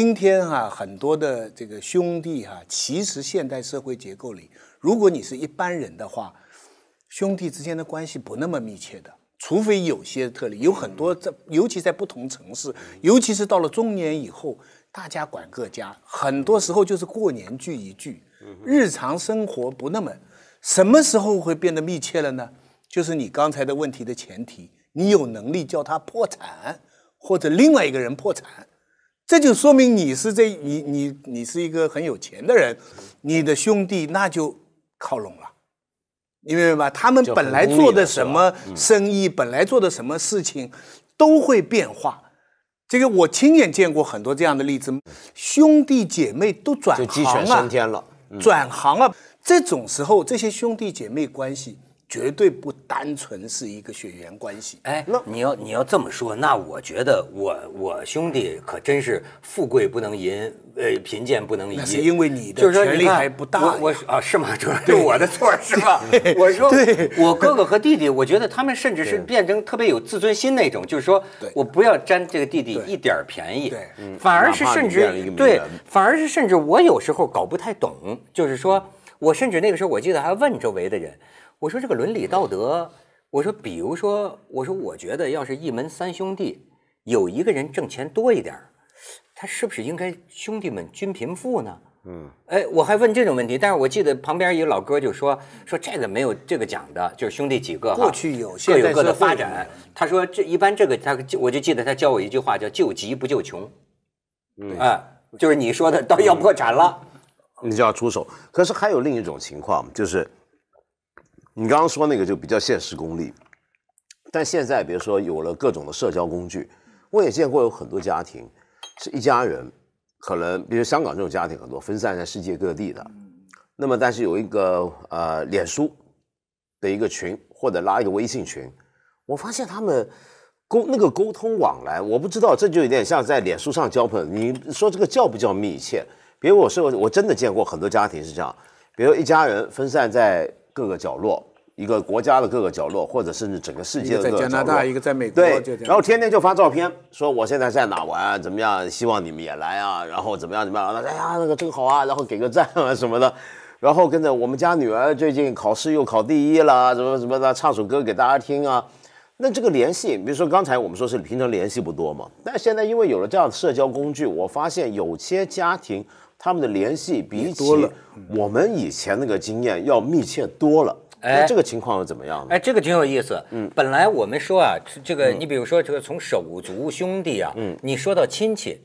今天哈，很多的这个兄弟哈，其实现代社会结构里，如果你是一般人的话，兄弟之间的关系不那么密切的，除非有些特例。有很多在，尤其在不同城市，尤其是到了中年以后，大家管各家，很多时候就是过年聚一聚，日常生活不那么。什么时候会变得密切了呢？就是你刚才的问题的前提，你有能力叫他破产，或者另外一个人破产。这就说明你是这你你你是一个很有钱的人，你的兄弟那就靠拢了，你明白吧？他们本来做的什么生意，本来做的什么事情，都会变化。这个我亲眼见过很多这样的例子，兄弟姐妹都转行升天了，转行了。这种时候，这些兄弟姐妹关系。绝对不单纯是一个血缘关系。哎，那你要你要这么说，那我觉得我我兄弟可真是富贵不能淫，呃，贫贱不能移。因为你的权力还不大。我啊是吗？主 任，是我的错是吧？我说我哥哥和弟弟，我觉得他们甚至是变成特别有自尊心那种，就是说我不要占这个弟弟一点便宜，对，反而是甚至对，反而是甚至我有时候搞不太懂，就是说我甚至那个时候我记得还问周围的人。我说这个伦理道德，我说，比如说，我说，我觉得要是一门三兄弟，有一个人挣钱多一点，他是不是应该兄弟们均贫富呢？嗯，哎，我还问这种问题，但是我记得旁边一个老哥就说说这个没有这个讲的，就是兄弟几个，过去有，各有各的发展。他说这一般这个他，我就记得他教我一句话叫“救急不救穷”，嗯，哎，就是你说的，都要破产了，你就要出手。可是还有另一种情况就是。你刚刚说那个就比较现实功利，但现在比如说有了各种的社交工具，我也见过有很多家庭是一家人，可能比如香港这种家庭很多分散在世界各地的，那么但是有一个呃脸书的一个群或者拉一个微信群，我发现他们沟那个沟通往来，我不知道这就有点像在脸书上交朋友，你说这个叫不叫密切？比如我是我真的见过很多家庭是这样，比如一家人分散在各个角落。一个国家的各个角落，或者甚至整个世界的各个角落，在加拿大，一个在美国，对。然后天天就发照片，说我现在在哪玩，怎么样？希望你们也来啊！然后怎么样？怎么样？哎呀，那个真好啊！然后给个赞啊什么的。然后跟着我们家女儿最近考试又考第一了，怎么怎么的？唱首歌给大家听啊！那这个联系，比如说刚才我们说是平常联系不多嘛，但现在因为有了这样的社交工具，我发现有些家庭他们的联系比起我们以前那个经验要密切多了。哎，这个情况又怎么样呢？哎，这个挺有意思。嗯，本来我们说啊，这个你比如说这个从手足兄弟啊，嗯，你说到亲戚，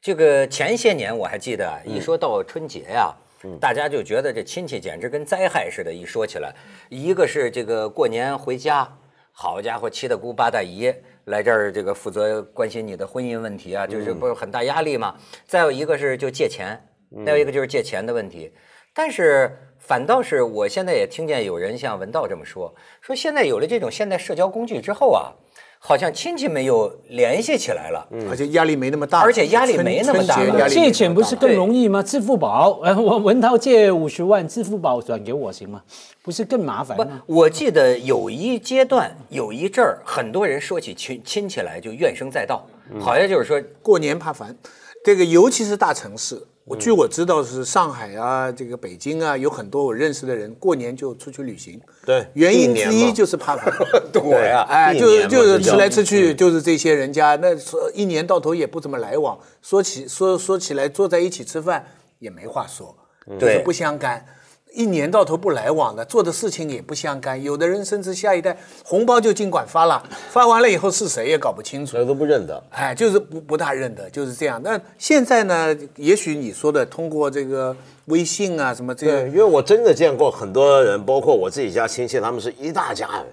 这个前些年我还记得一说到春节呀，大家就觉得这亲戚简直跟灾害似的。一说起来，一个是这个过年回家，好家伙，七大姑八大姨来这儿，这个负责关心你的婚姻问题啊，就是不是很大压力嘛？再有一个是就借钱，再有一个就是借钱的问题，但是。反倒是我现在也听见有人像文道这么说，说现在有了这种现代社交工具之后啊，好像亲戚们又联系起来了，而且压力没那么大，而且压力没那么大，借钱不是更容易吗？支付宝，我文道借五十万，支付宝转给我行吗？不是更麻烦吗？我记得有一阶段，有一阵儿，很多人说起亲亲戚来就怨声载道，好像就是说过年怕烦，这个尤其是大城市。我据我知道是上海啊，这个北京啊，有很多我认识的人过年就出去旅行。对，原因之一就是怕冷。呀，哎，就是就是吃来吃去就是这些人家，那说一年到头也不怎么来往。说起说说起来坐在一起吃饭也没话说，对，不相干。一年到头不来往的，做的事情也不相干。有的人甚至下一代红包就尽管发了，发完了以后是谁也搞不清楚，都不认得。哎，就是不不大认得，就是这样。那现在呢？也许你说的通过这个微信啊什么这……对，因为我真的见过很多人，包括我自己家亲戚，他们是一大家人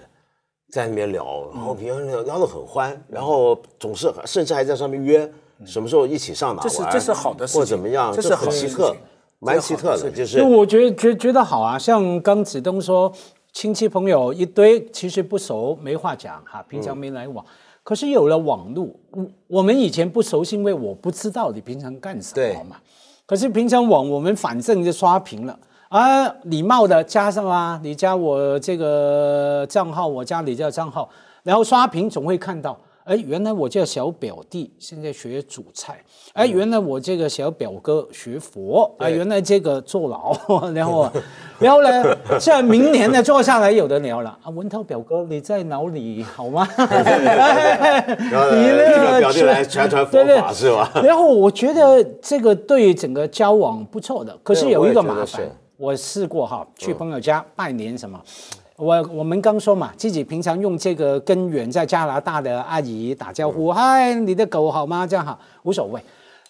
在那边聊，然后聊聊很欢，然后总是甚至还在上面约什么时候一起上哪玩，或怎么样，这是很奇特。蛮奇特的，就是。就我觉得觉觉得好啊，像刚子东说，亲戚朋友一堆，其实不熟，没话讲哈，平常没来往。可是有了网络，我我们以前不熟悉，因为我不知道你平常干什么嘛。可是平常网我们反正就刷屏了，啊，礼貌的加上啊，你加我这个账号，我加你这个账号，然后刷屏总会看到。哎，原来我叫小表弟，现在学煮菜。哎，原来我这个小表哥学佛。哎，原来这个坐牢，然后，然后呢，这明年呢坐下来有的聊了。啊，文涛表哥，你在牢里好吗？你那个表弟来传传佛法是吧？然后我觉得这个对于整个交往不错的，可是有一个麻烦，我试过哈，去朋友家拜年什么。我我们刚说嘛，自己平常用这个跟远在加拿大的阿姨打招呼，嗨，你的狗好吗？这样好，无所谓。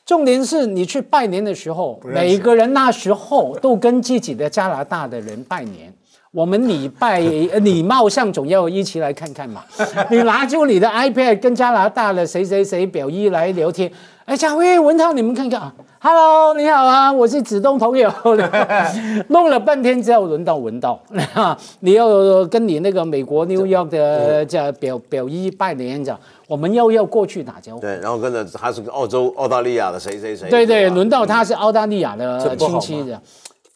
重点是你去拜年的时候，每个人那时候都跟自己的加拿大的人拜年。我们礼拜，礼貌上总要一起来看看嘛。你拿出你的 iPad 跟加拿大的谁谁谁表姨来聊天。哎，嘉辉、文涛，你们看看啊，Hello，你好啊，我是子东朋友。弄了半天，只后轮到文道 你要跟你那个美国 New York 的叫表表姨拜年讲，我们又要过去打招呼。对，然后跟着还是澳洲、澳大利亚的谁谁谁。对对，轮到他是澳大利亚的亲戚这样。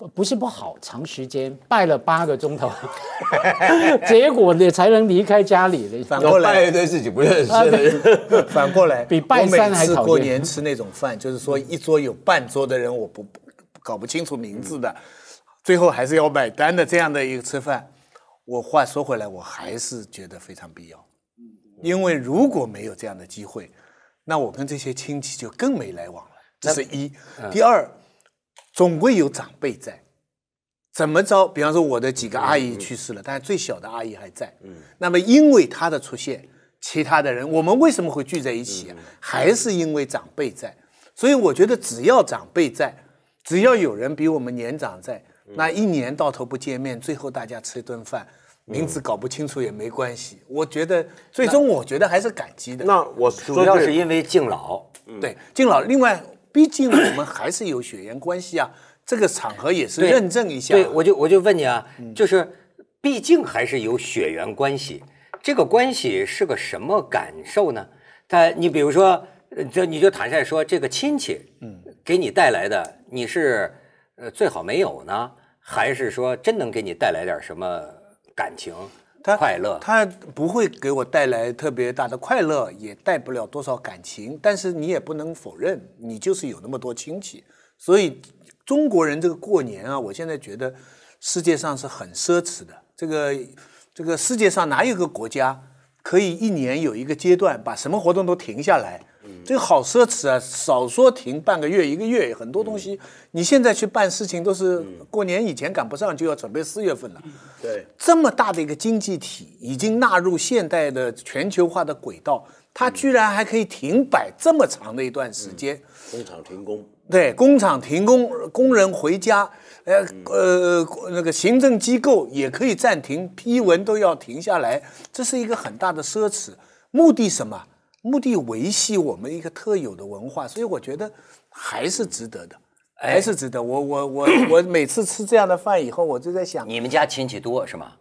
不是不好，长时间拜了八个钟头，结果你才能离开家里。反过来，对自己不认识的人。反过来，比拜山还吵。过年吃那种饭，就是说一桌有半桌的人，我不搞不清楚名字的，最后还是要买单的。这样的一个吃饭，我话说回来，我还是觉得非常必要。因为如果没有这样的机会，那我跟这些亲戚就更没来往了。这是一，第二。总归有长辈在，怎么着？比方说我的几个阿姨去世了，但是最小的阿姨还在。嗯，那么因为她的出现，其他的人我们为什么会聚在一起啊？还是因为长辈在。所以我觉得只要长辈在，只要有人比我们年长在，那一年到头不见面，最后大家吃一顿饭，名字搞不清楚也没关系。我觉得最终我觉得还是感激的。那我主要是因为敬老，对敬老。另外。毕竟我们还是有血缘关系啊，这个场合也是认证一下。对，我就我就问你啊，就是毕竟还是有血缘关系，这个关系是个什么感受呢？他，你比如说，这你就坦率说，这个亲戚，嗯，给你带来的你是，呃，最好没有呢，还是说真能给你带来点什么感情？快乐，他不会给我带来特别大的快乐，也带不了多少感情。但是你也不能否认，你就是有那么多亲戚。所以中国人这个过年啊，我现在觉得世界上是很奢侈的。这个这个世界上哪有个国家可以一年有一个阶段把什么活动都停下来？这个好奢侈啊！少说停半个月、一个月，很多东西你现在去办事情都是过年以前赶不上，就要准备四月份了。对，这么大的一个经济体已经纳入现代的全球化的轨道，它居然还可以停摆这么长的一段时间。工厂停工。对，工厂停工，工人回家，呃呃，那个行政机构也可以暂停批文，都要停下来。这是一个很大的奢侈，目的什么？目的维系我们一个特有的文化，所以我觉得还是值得的，还是值得。我我我 我每次吃这样的饭以后，我就在想，你们家亲戚多是吗？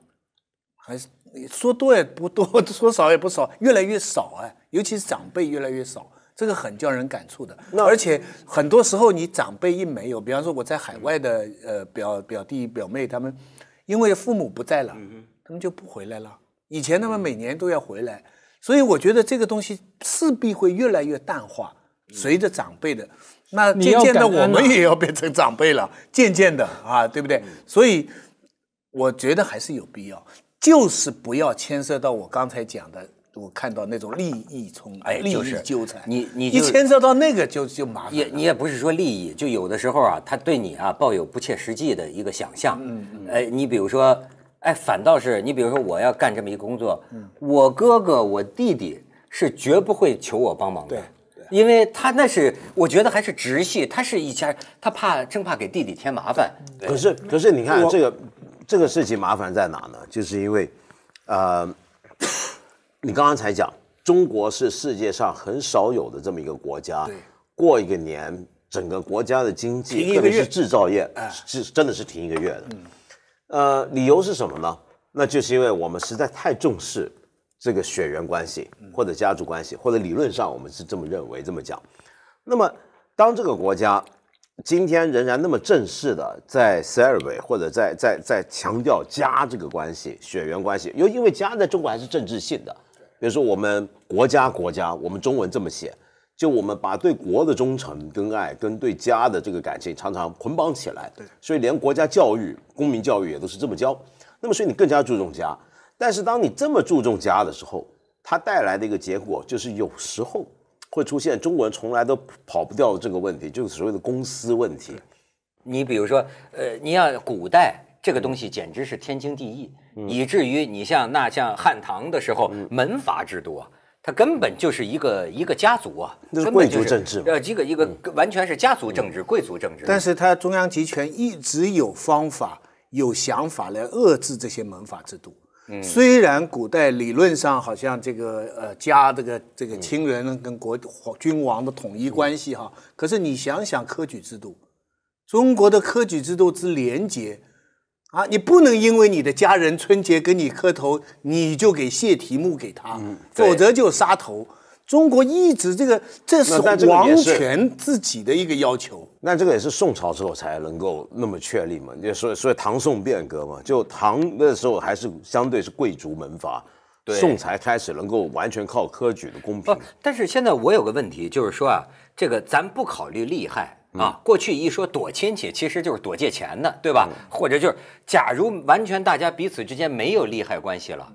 还是说多也不多，说少也不少，越来越少哎，尤其是长辈越来越少，这个很叫人感触的。那而且很多时候你长辈一没有，比方说我在海外的呃表表弟表妹他们，因为父母不在了，他们就不回来了。以前他们每年都要回来。所以我觉得这个东西势必会越来越淡化，随着长辈的，那渐渐的我们也要变成长辈了，渐渐的啊，对不对？所以我觉得还是有必要，就是不要牵涉到我刚才讲的，我看到那种利益冲，突、利益纠缠，你你一牵涉到那个就就麻烦了。也你也不是说利益，就有的时候啊，他对你啊抱有不切实际的一个想象，嗯嗯，哎，你比如说。哎，反倒是你，比如说我要干这么一个工作，我哥哥、我弟弟是绝不会求我帮忙的，对，因为他那是我觉得还是直系，他是一家，他怕真怕给弟弟添麻烦。可是，可是你看这个这个事情麻烦在哪呢？就是因为，呃，你刚刚才讲，中国是世界上很少有的这么一个国家，过一个年，整个国家的经济特别是制造业是真的是停一个月的。呃，理由是什么呢？那就是因为我们实在太重视这个血缘关系或者家族关系，或者理论上我们是这么认为、这么讲。那么，当这个国家今天仍然那么正式的在 c e r e r a t e 或者在在在强调家这个关系、血缘关系，又因为家在中国还是政治性的，比如说我们国家国家，我们中文这么写。就我们把对国的忠诚跟爱跟对家的这个感情常常捆绑起来，对，所以连国家教育、公民教育也都是这么教。那么，所以你更加注重家，但是当你这么注重家的时候，它带来的一个结果就是有时候会出现中国人从来都跑不掉的这个问题，就是所谓的公私问题。你比如说，呃，你像古代这个东西简直是天经地义，以至于你像那像汉唐的时候门阀制度啊。它根本就是一个一个家族啊，那是贵族政治。呃，这个一个完全是家族政治、贵族政治。但是它中央集权一直有方法、有想法来遏制这些门阀制度。嗯，虽然古代理论上好像这个呃家这个这个亲人跟国君王的统一关系哈，可是你想想科举制度，中国的科举制度之廉洁。啊，你不能因为你的家人春节给你磕头，你就给谢题目给他，否则就杀头。中国一直这个这是王权自己的一个要求。那这个也是宋朝之后才能够那么确立嘛？就所以所以唐宋变革嘛？就唐那时候还是相对是贵族门阀，宋才开始能够完全靠科举的公平。不，但是现在我有个问题，就是说啊，这个咱不考虑利害。啊，过去一说躲亲戚，其实就是躲借钱的，对吧？或者就是，假如完全大家彼此之间没有利害关系了，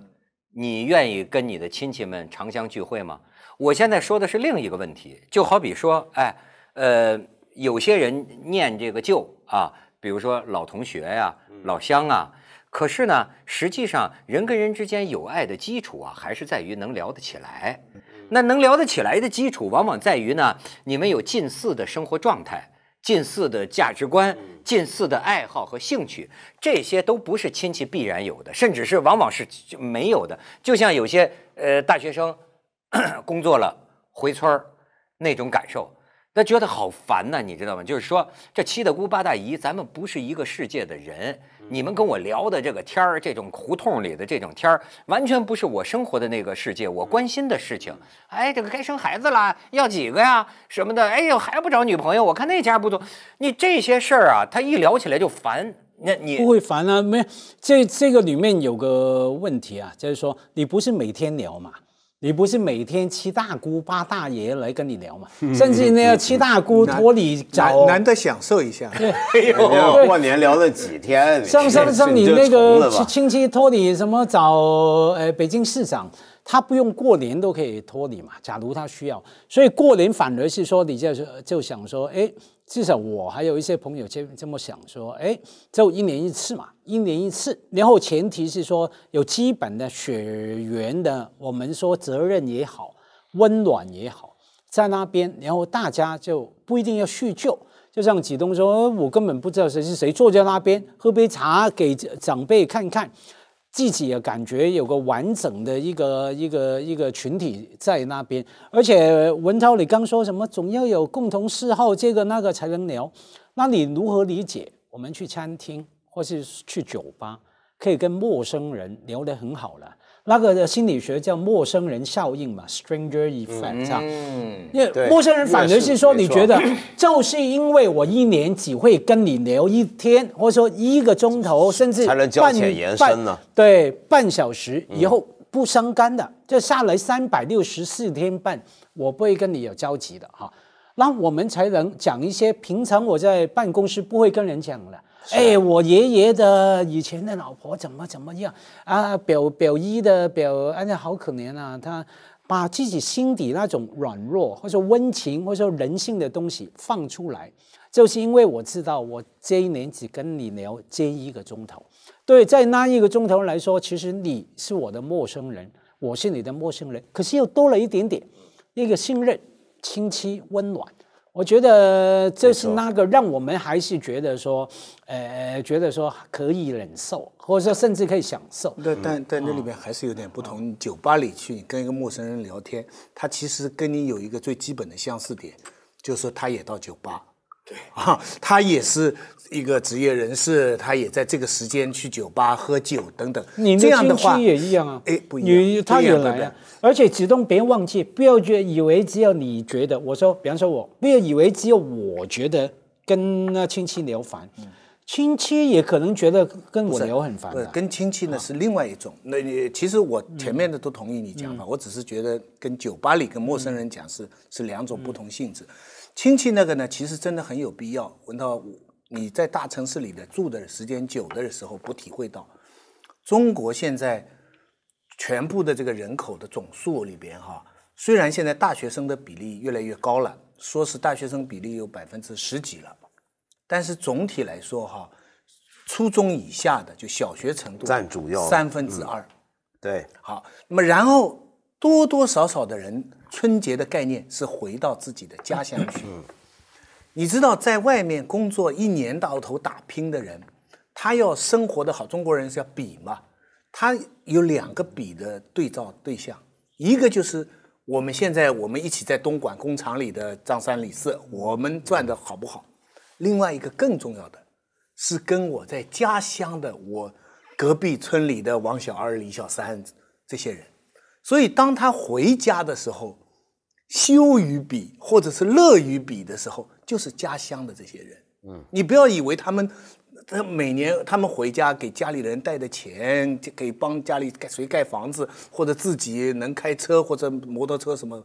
你愿意跟你的亲戚们长相聚会吗？我现在说的是另一个问题，就好比说，哎，呃，有些人念这个旧啊，比如说老同学呀、老乡啊，可是呢，实际上人跟人之间友爱的基础啊，还是在于能聊得起来。那能聊得起来的基础，往往在于呢，你们有近似的生活状态、近似的价值观、近似的爱好和兴趣，这些都不是亲戚必然有的，甚至是往往是没有的。就像有些呃大学生 工作了回村儿那种感受。他觉得好烦呐，你知道吗？就是说，这七大姑八大姨，咱们不是一个世界的人。你们跟我聊的这个天儿，这种胡同里的这种天儿，完全不是我生活的那个世界，我关心的事情。哎，这个该生孩子了，要几个呀？什么的？哎呦，还不找女朋友？我看那家不多。你这些事儿啊，他一聊起来就烦。那你不会烦啊？没，这这个里面有个问题啊，就是说，你不是每天聊嘛？你不是每天七大姑八大爷来跟你聊嘛？甚至那个七大姑托你找，难得享受一下。对，过年聊了几天，像像像你那个亲戚托你什么找？哎，北京市长，他不用过年都可以托你嘛？假如他需要，所以过年反而是说，你就就想说，哎。至少我还有一些朋友这这么想说，哎，就一年一次嘛，一年一次。然后前提是说有基本的血缘的，我们说责任也好，温暖也好，在那边，然后大家就不一定要叙旧。就像启东说，我根本不知道谁是谁，坐在那边喝杯茶，给长辈看看。自己也感觉有个完整的一个一个一个群体在那边，而且文涛，你刚说什么总要有共同嗜好，这个那个才能聊。那你如何理解？我们去餐厅或是去酒吧，可以跟陌生人聊得很好了。那个的心理学叫陌生人效应嘛，stranger effect，因为陌生人反而是说，你觉得就是因为我一年只会跟你聊一天，或者说一个钟头，甚至才能交浅延伸呢？对，半小时以后不相干的，就下来三百六十四天半，我不会跟你有交集的哈。那我们才能讲一些平常我在办公室不会跟人讲的。哎，我爷爷的以前的老婆怎么怎么样啊？表表姨的表，哎呀，好可怜啊！他把自己心底那种软弱，或者温情，或者人性的东西放出来，就是因为我知道我这一年只跟你聊这一个钟头，对，在那一个钟头来说，其实你是我的陌生人，我是你的陌生人，可是又多了一点点那个信任、亲戚、温暖。我觉得这是那个让我们还是觉得说，呃，觉得说可以忍受，或者说甚至可以享受。对，但但那里边还是有点不同。酒吧里去跟一个陌生人聊天，他其实跟你有一个最基本的相似点，就是他也到酒吧。啊，他也是一个职业人士，他也在这个时间去酒吧喝酒等等。你那亲戚也一样啊？哎，不一样，他有来、样？而且主动别忘记，不要觉以为只有你觉得。我说，比方说我，不要以为只有我觉得跟亲戚聊烦，亲戚也可能觉得跟我聊很烦。跟亲戚呢是另外一种。那其实我前面的都同意你讲法，我只是觉得跟酒吧里跟陌生人讲是是两种不同性质。亲戚那个呢，其实真的很有必要。文涛，你在大城市里的住的时间久的时候，不体会到，中国现在全部的这个人口的总数里边，哈，虽然现在大学生的比例越来越高了，说是大学生比例有百分之十几了，但是总体来说，哈，初中以下的就小学程度占主要三分之二，对，好，那么然后多多少少的人。春节的概念是回到自己的家乡去。你知道，在外面工作一年到头打拼的人，他要生活的好，中国人是要比嘛。他有两个比的对照对象，一个就是我们现在我们一起在东莞工厂里的张三李四，我们赚的好不好？另外一个更重要的，是跟我在家乡的我隔壁村里的王小二、李小三这些人。所以，当他回家的时候，羞于比，或者是乐于比的时候，就是家乡的这些人。嗯，你不要以为他们，他每年他们回家给家里人带的钱，给帮家里盖谁盖房子，或者自己能开车或者摩托车什么，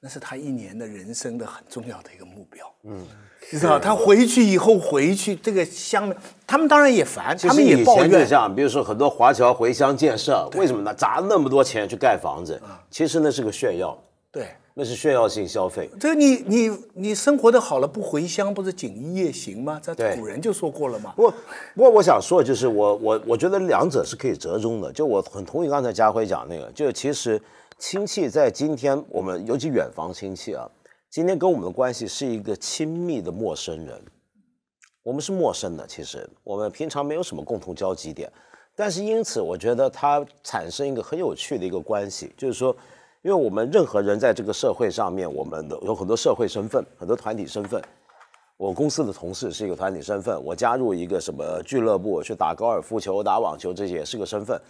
那是他一年的人生的很重要的一个目标。嗯，你知道他回去以后回去这个乡，他们当然也烦，他们也抱怨。像比如说很多华侨回乡建设，为什么呢？砸那么多钱去盖房子，其实那是个炫耀。对。那是炫耀性消费，这你你你生活的好了不回乡不是锦衣夜行吗？这古人就说过了嘛。不不过我想说的就是我我我觉得两者是可以折中的，就我很同意刚才家辉讲那个，就其实亲戚在今天我们尤其远房亲戚啊，今天跟我们的关系是一个亲密的陌生人，我们是陌生的，其实我们平常没有什么共同交集点，但是因此我觉得它产生一个很有趣的一个关系，就是说。因为我们任何人在这个社会上面，我们的有很多社会身份，很多团体身份。我公司的同事是一个团体身份，我加入一个什么俱乐部，去打高尔夫球、打网球，这些也是个身份。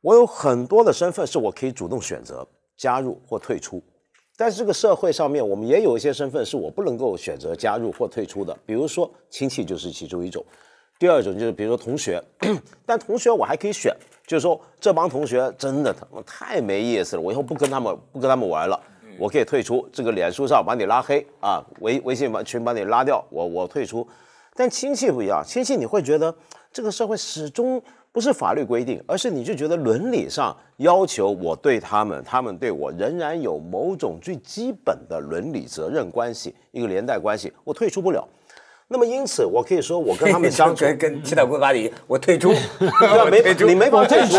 我有很多的身份是我可以主动选择加入或退出，但是这个社会上面我们也有一些身份是我不能够选择加入或退出的，比如说亲戚就是其中一种。第二种就是比如说同学，但同学我还可以选，就是说这帮同学真的他太没意思了，我以后不跟他们不跟他们玩了，我可以退出这个脸书上把你拉黑啊，微微信把群把你拉掉，我我退出。但亲戚不一样，亲戚你会觉得这个社会始终不是法律规定，而是你就觉得伦理上要求我对他们，他们对我仍然有某种最基本的伦理责任关系，一个连带关系，我退出不了。那么，因此我可以说，我跟他们相处，跟其他国家姨，我退出，要 没法，你没法退出，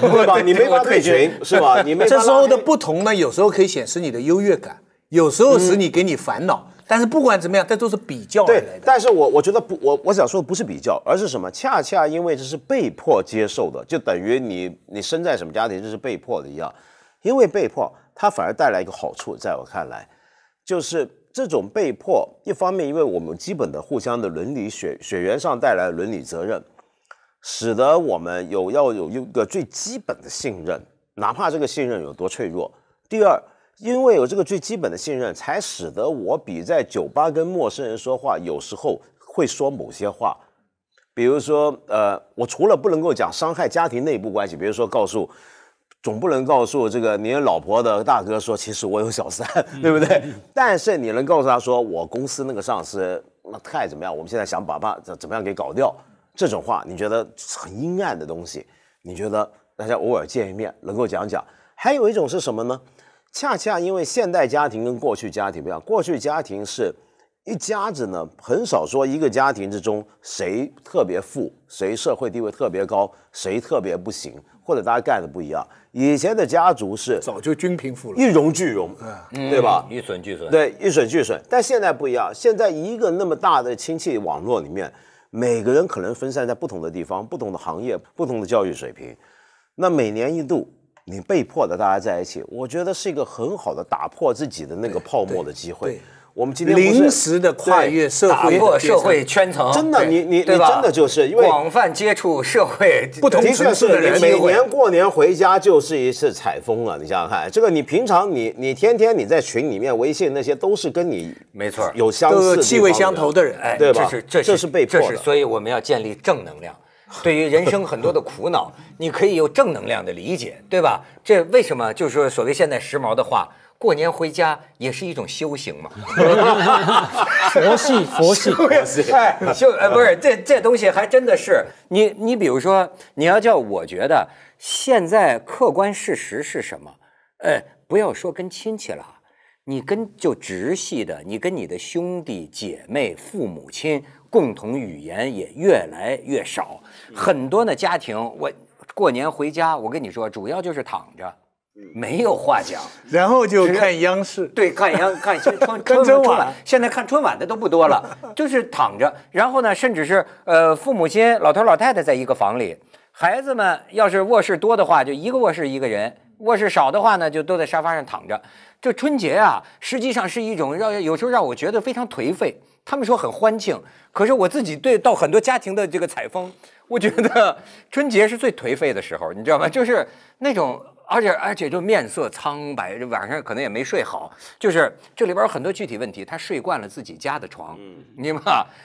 对吧？你没法退群，是吧？你没 这时候的不同呢？有时候可以显示你的优越感，有时候使你给你烦恼。但是不管怎么样，这都是比较来的。但是我我觉得不，我我想说的不是比较，而是什么？恰恰因为这是被迫接受的，就等于你你生在什么家庭，这是被迫的一样。因为被迫，它反而带来一个好处，在我看来，就是。这种被迫，一方面，因为我们基本的互相的伦理血血缘上带来伦理责任，使得我们有要有一个最基本的信任，哪怕这个信任有多脆弱。第二，因为有这个最基本的信任，才使得我比在酒吧跟陌生人说话，有时候会说某些话，比如说，呃，我除了不能够讲伤害家庭内部关系，比如说告诉。总不能告诉这个的老婆的大哥说，其实我有小三，对不对？但是你能告诉他说，我公司那个上司那太怎么样？我们现在想把把怎么样给搞掉？这种话你觉得很阴暗的东西？你觉得大家偶尔见一面能够讲讲？还有一种是什么呢？恰恰因为现代家庭跟过去家庭不一样，过去家庭是一家子呢，很少说一个家庭之中谁特别富，谁社会地位特别高，谁特别不行。或者大家干的不一样，以前的家族是早就均贫富了，一荣俱荣，对吧？一损俱损，对，一损俱损。但现在不一样，现在一个那么大的亲戚网络里面，每个人可能分散在不同的地方、不同的行业、不同的教育水平，那每年一度你被迫的大家在一起，我觉得是一个很好的打破自己的那个泡沫的机会。我们今天临时的跨越社会，打破社会圈层，真的，你你你真的就是因为广泛接触社会不同层次的人。每年过年回家就是一次采风了，你想想看，这个你平常你你天天你在群里面、微信那些都是跟你没错有相气味相投的人，哎，对吧？这是这是被迫的。所以我们要建立正能量。对于人生很多的苦恼，你可以有正能量的理解，对吧？这为什么就是说所谓现在时髦的话？过年回家也是一种修行嘛，佛系佛系佛系，修哎不是这这东西还真的是你你比如说你要叫我觉得现在客观事实是什么？哎，不要说跟亲戚了，你跟就直系的，你跟你的兄弟姐妹、父母亲共同语言也越来越少，很多的家庭我过年回家，我跟你说，主要就是躺着。没有话讲，然后就看央视，对，看央 看春春晚。现在看春晚的都不多了，就是躺着。然后呢，甚至是呃，父母亲、老头老太太在一个房里，孩子们要是卧室多的话，就一个卧室一个人；卧室少的话呢，就都在沙发上躺着。这春节啊，实际上是一种让有时候让我觉得非常颓废。他们说很欢庆，可是我自己对到很多家庭的这个采风，我觉得春节是最颓废的时候，你知道吗？就是那种。而且而且就面色苍白，晚上可能也没睡好，就是这里边有很多具体问题。他睡惯了自己家的床，你嘛，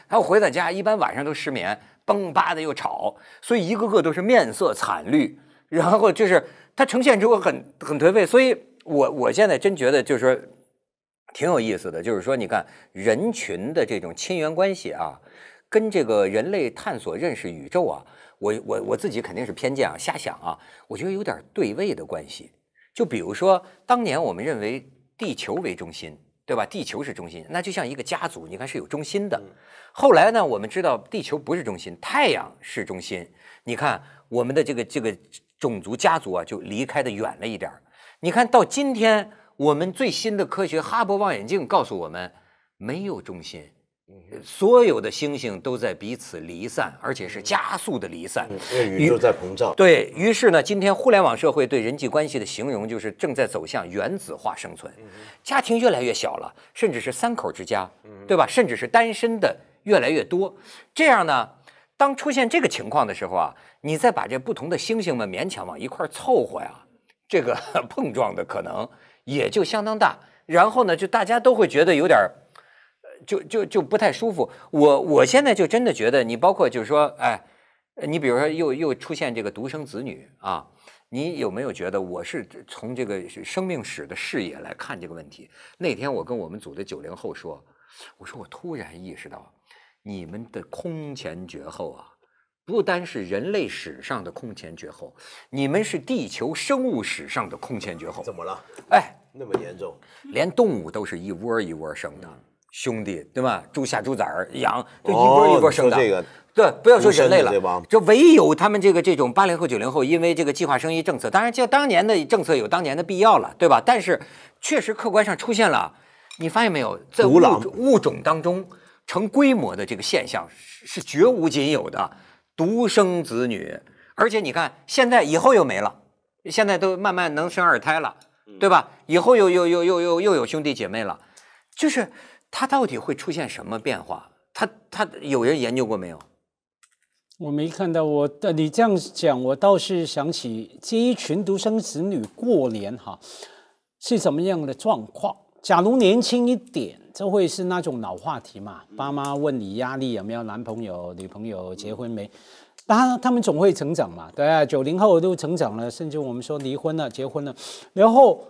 然后回到家一般晚上都失眠，嘣吧的又吵，所以一个个都是面色惨绿，然后就是他呈现出很很颓废。所以我我现在真觉得就是说挺有意思的，就是说你看人群的这种亲缘关系啊，跟这个人类探索认识宇宙啊。我我我自己肯定是偏见啊，瞎想啊，我觉得有点对位的关系。就比如说，当年我们认为地球为中心，对吧？地球是中心，那就像一个家族，你看是有中心的。后来呢，我们知道地球不是中心，太阳是中心。你看我们的这个这个种族家族啊，就离开的远了一点你看到今天我们最新的科学，哈勃望远镜告诉我们，没有中心。所有的星星都在彼此离散，而且是加速的离散，因宇宙在膨胀。对于是呢，今天互联网社会对人际关系的形容就是正在走向原子化生存，家庭越来越小了，甚至是三口之家，对吧？甚至是单身的越来越多。这样呢，当出现这个情况的时候啊，你再把这不同的星星们勉强往一块凑合呀，这个 碰撞的可能也就相当大。然后呢，就大家都会觉得有点。就就就不太舒服。我我现在就真的觉得，你包括就是说，哎，你比如说又又出现这个独生子女啊，你有没有觉得？我是从这个生命史的视野来看这个问题。那天我跟我们组的九零后说，我说我突然意识到，你们的空前绝后啊，不单是人类史上的空前绝后，你们是地球生物史上的空前绝后。怎么了？哎，那么严重，连动物都是一窝一窝生的。兄弟，对吧？猪下猪崽儿，羊就一波一波生的，对，不要说人类了，这唯有他们这个这种八零后、九零后，因为这个计划生育政策，当然就当年的政策有当年的必要了，对吧？但是确实客观上出现了，你发现没有，在物物种当中成规模的这个现象是绝无仅有的独生子女，而且你看现在以后又没了，现在都慢慢能生二胎了，对吧？以后又又又又又又有兄弟姐妹了，就是。他到底会出现什么变化？他他有人研究过没有？我没看到。我你这样讲，我倒是想起这一群独生子女过年哈是什么样的状况。假如年轻一点，这会是那种老话题嘛？爸妈问你压力有没有，男朋友女朋友结婚没？当然，他们总会成长嘛。对啊，九零后都成长了，甚至我们说离婚了、结婚了，然后。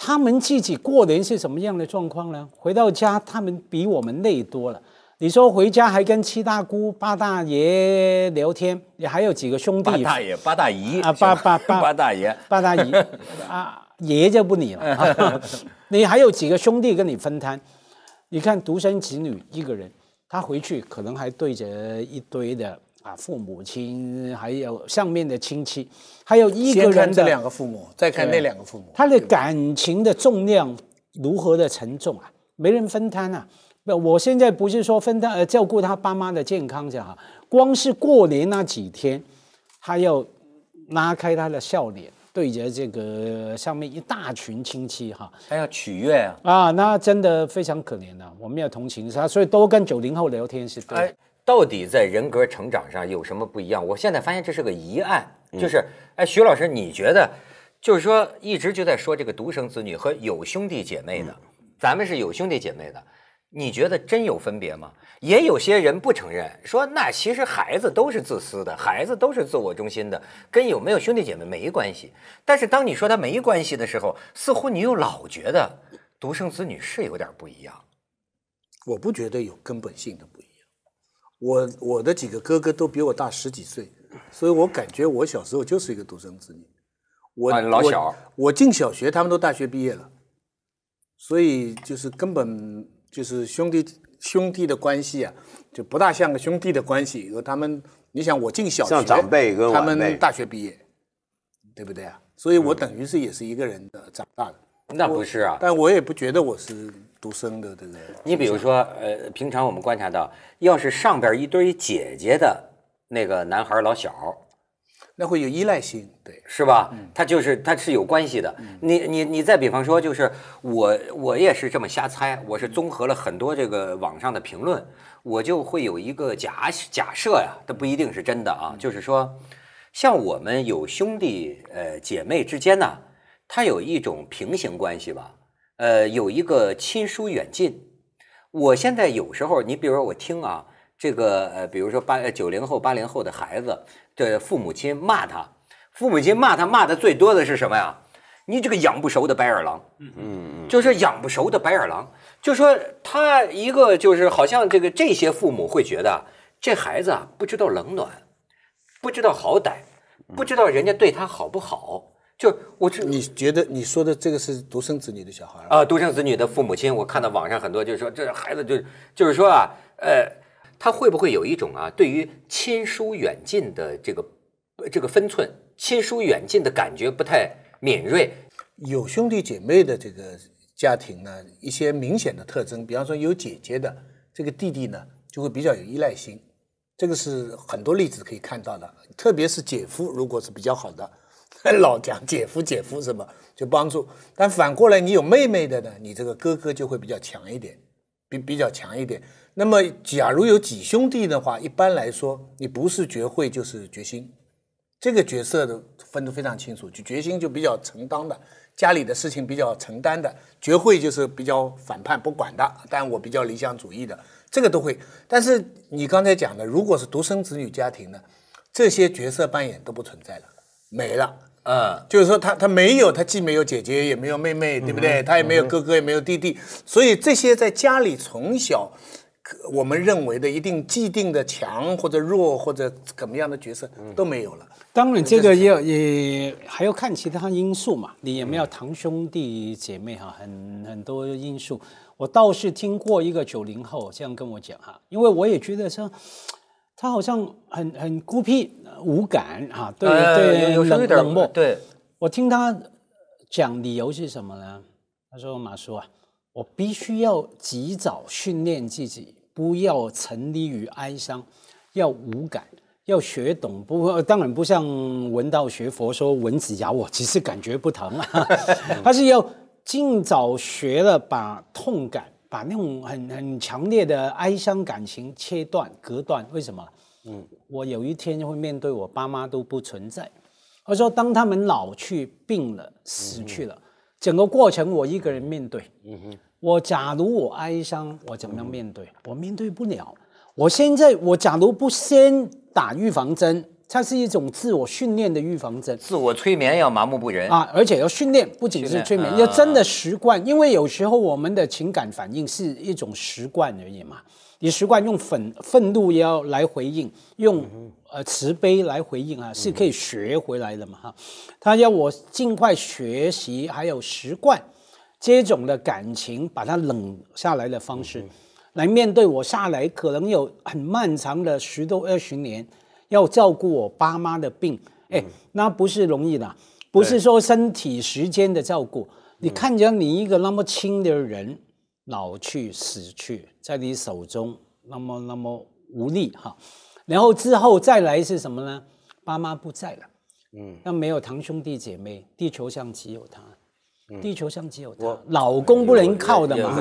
他们自己过年是什么样的状况呢？回到家，他们比我们累多了。你说回家还跟七大姑八大爷聊天，也还有几个兄弟。八大爷、八大姨啊，八八八八大爷、八大姨，啊爷就不理了。你还有几个兄弟跟你分摊？你看独生子女一个人，他回去可能还对着一堆的。啊，父母亲还有上面的亲戚，还有一个人的两个父母，再看那两个父母，他的感情的重量如何的沉重啊？没人分摊啊！不，我现在不是说分担呃，照顾他爸妈的健康，哈，光是过年那几天，他要拉开他的笑脸，对着这个上面一大群亲戚，哈，他要取悦啊！啊，那真的非常可怜的，我们要同情他，所以多跟九零后聊天是对。到底在人格成长上有什么不一样？我现在发现这是个疑案，就是，哎，徐老师，你觉得，就是说，一直就在说这个独生子女和有兄弟姐妹的，咱们是有兄弟姐妹的，你觉得真有分别吗？也有些人不承认，说那其实孩子都是自私的，孩子都是自我中心的，跟有没有兄弟姐妹没关系。但是当你说他没关系的时候，似乎你又老觉得独生子女是有点不一样。我不觉得有根本性的不。我我的几个哥哥都比我大十几岁，所以我感觉我小时候就是一个独生子女。啊，老小。我进小学，他们都大学毕业了，所以就是根本就是兄弟兄弟的关系啊，就不大像个兄弟的关系。和他们，你想我进小学，像长辈跟他们大学毕业，对不对啊？所以我等于是也是一个人的长大的。那不是啊，但我也不觉得我是。独生的这个，你比如说，呃，平常我们观察到，要是上边一堆姐姐的那个男孩老小，那会有依赖性，对，是吧？他就是他是有关系的。你你你再比方说，就是我我也是这么瞎猜，我是综合了很多这个网上的评论，我就会有一个假假设呀，它不一定是真的啊。就是说，像我们有兄弟呃姐妹之间呢，它有一种平行关系吧。呃，有一个亲疏远近。我现在有时候，你比如说我听啊，这个呃，比如说八九零后、八零后的孩子的父母亲骂他，父母亲骂他骂的最多的是什么呀？你这个养不熟的白眼狼，嗯嗯，就是养不熟的白眼狼，就说他一个就是好像这个这些父母会觉得这孩子啊不知道冷暖，不知道好歹，不知道人家对他好不好。就我这，你觉得你说的这个是独生子女的小孩啊？独生子女的父母亲，我看到网上很多就是说，这孩子就是就是说啊，呃，他会不会有一种啊，对于亲疏远近的这个这个分寸，亲疏远近的感觉不太敏锐？有兄弟姐妹的这个家庭呢，一些明显的特征，比方说有姐姐的这个弟弟呢，就会比较有依赖心，这个是很多例子可以看到的，特别是姐夫如果是比较好的。老讲姐夫姐夫什么就帮助。但反过来，你有妹妹的呢，你这个哥哥就会比较强一点，比比较强一点。那么假如有几兄弟的话，一般来说，你不是绝会就是决心，这个角色的分得非常清楚。就决心就比较承担的，家里的事情比较承担的；绝会就是比较反叛不管的。但我比较理想主义的，这个都会。但是你刚才讲的，如果是独生子女家庭呢，这些角色扮演都不存在了，没了。嗯，就是说他他没有，他既没有姐姐也没有妹妹，对不对？他也没有哥哥也没有弟弟，所以这些在家里从小，我们认为的一定既定的强或者弱或者怎么样的角色都没有了。当然，这个也也还要看其他因素嘛，你有没有堂兄弟姐妹哈？很很多因素，我倒是听过一个九零后这样跟我讲哈，因为我也觉得说。他好像很很孤僻、无感啊，对对，冷冷漠。对，我听他讲理由是什么呢？他说：“马叔啊，我必须要及早训练自己，不要沉溺于哀伤，要无感，要学懂。不，当然不像闻道学佛说蚊子咬我只是感觉不疼啊，他是要尽早学了把痛感。”把那种很很强烈的哀伤感情切断隔断，为什么？嗯，我有一天会面对我爸妈都不存在。我说，当他们老去、病了、死去了，整个过程我一个人面对。嗯哼，我假如我哀伤，我怎么样面对？我面对不了。我现在，我假如不先打预防针。它是一种自我训练的预防针，自我催眠要麻木不仁啊，而且要训练，不仅是催眠，要真的习惯。因为有时候我们的情感反应是一种习惯而已嘛，你习惯用愤愤怒要来回应，用呃慈悲来回应啊，是可以学回来的嘛哈。他要我尽快学习，还有习惯，这种的感情把它冷下来的方式，来面对我下来可能有很漫长的十多二十年。要照顾我爸妈的病，哎，那不是容易的，不是说身体时间的照顾。你看见你一个那么轻的人老去死去，在你手中那么那么无力哈。然后之后再来是什么呢？爸妈不在了，嗯，那没有堂兄弟姐妹，地球上只有他，地球上只有他，老公不能靠的嘛。